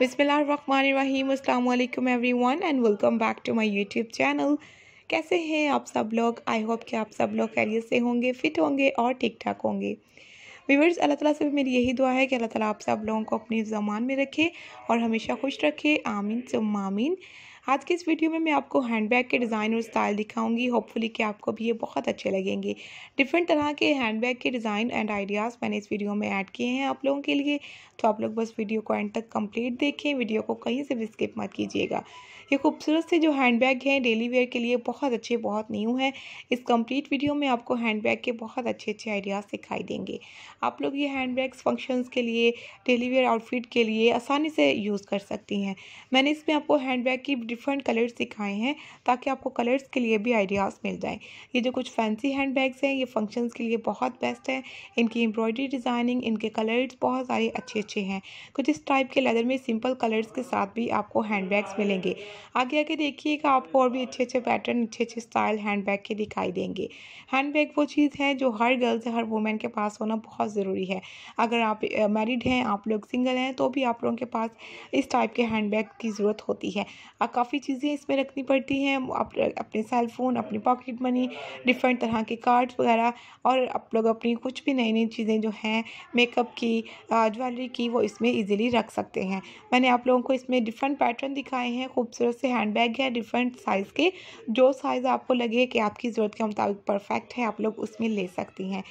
बिसमीम अल्लाम every one and welcome back to my YouTube channel कैसे हैं आप सब लोग आई होप कि आप सब लोग खैरियत से होंगे फिट होंगे और ठीक ठाक होंगे व्यूवर्स अल्लाह ताला से भी मेरी यही दुआ है कि अल्लाह ताला आप सब लोगों को अपनी जमान में रखे और हमेशा खुश रखे आमीन सुम आमीन आज के इस वीडियो में मैं आपको हैंडबैग के डिज़ाइन और स्टाइल दिखाऊंगी होपफुली कि आपको भी ये बहुत अच्छे लगेंगे डिफरेंट तरह के हैंडबैग के डिज़ाइन एंड आइडियाज़ मैंने इस वीडियो में ऐड किए हैं आप लोगों के लिए तो आप लोग बस वीडियो को एंड तक कंप्लीट देखें वीडियो को कहीं से भी स्किप मत कीजिएगा ये खूबसूरत से जो हैंडबैग हैं डेली वेयर के लिए बहुत अच्छे बहुत न्यू हैं इस कंप्लीट वीडियो में आपको हैंडबैग के बहुत अच्छे अच्छे आइडियाज़ दिखाई देंगे आप लोग ये हैंडबैग्स फंक्शंस के लिए डेली वेयर आउटफिट के लिए आसानी से यूज़ कर सकती हैं मैंने इसमें आपको हैंडबैग की डिफरेंट कलर्स दिखाए हैं ताकि आपको कलर्स के लिए भी आइडियाज़ मिल जाए ये जो कुछ फैंसी हैंड बैग्स हैं ये फंक्शंस के लिए बहुत बेस्ट है इनकी एम्ब्रॉयडरी डिज़ाइनिंग इनके कलर्स बहुत सारे अच्छे अच्छे हैं कुछ इस टाइप के लेदर में सिंपल कलर्स के साथ भी आपको हैंड बैग्स मिलेंगे आगे आगे देखिएगा आपको और भी अच्छे अच्छे पैटर्न अच्छे अच्छे स्टाइल हैंड बैग के दिखाई देंगे हैंड बैग वो चीज़ है जो हर गर्ल्स हर वुमेन के पास होना बहुत ज़रूरी है अगर आप मैरिड हैं आप लोग सिंगल हैं तो भी आप लोगों के पास इस टाइप के हैंड बैग की ज़रूरत होती है काफ़ी चीज़ें इसमें रखनी पड़ती हैं आप अपने सेल फ़ोन अपनी पॉकेट मनी डिफरेंट तरह के कार्ड्स वगैरह और आप लोग अपनी कुछ भी नई नई चीज़ें जो हैं मेकअप की ज्वेलरी की वो इसमें ईजिली रख सकते हैं मैंने आप लोगों को इसमें डिफरेंट पैटर्न दिखाए हैं खूबसूरत से हैंड बैग है डिफरेंट साइज़ के जो साइज़ आपको लगे कि आपकी ज़रूरत के मुताबिक परफेक्ट है आप लोग उसमें ले सकती हैं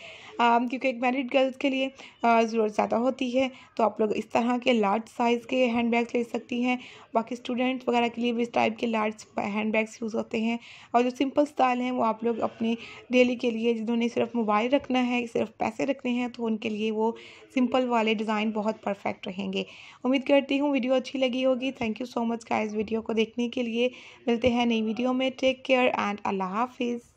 क्योंकि एक मैरिड गर्ल्स के लिए ज़रूरत ज़्यादा होती है तो आप लोग इस तरह के लार्ज साइज़ के हैंड बैग ले सकती हैं बाकी स्टूडेंट्स वगैरह के लिए भी इस टाइप के लार्ज हैंड बैग्स यूज़ होते हैं और जो सिंपल स्टाइल हैं वो आप लोग अपने डेली के लिए जिन्होंने सिर्फ मोबाइल रखना है सिर्फ पैसे रखने हैं तो उनके लिए वो सिंपल वाले डिज़ाइन बहुत परफेक्ट रहेंगे उम्मीद करती हूँ वीडियो अच्छी लगी होगी थैंक यू सो मच का इस वीडियो को देखने के लिए मिलते हैं नई वीडियो में टेक केयर एंड अल्लाह हाफिज़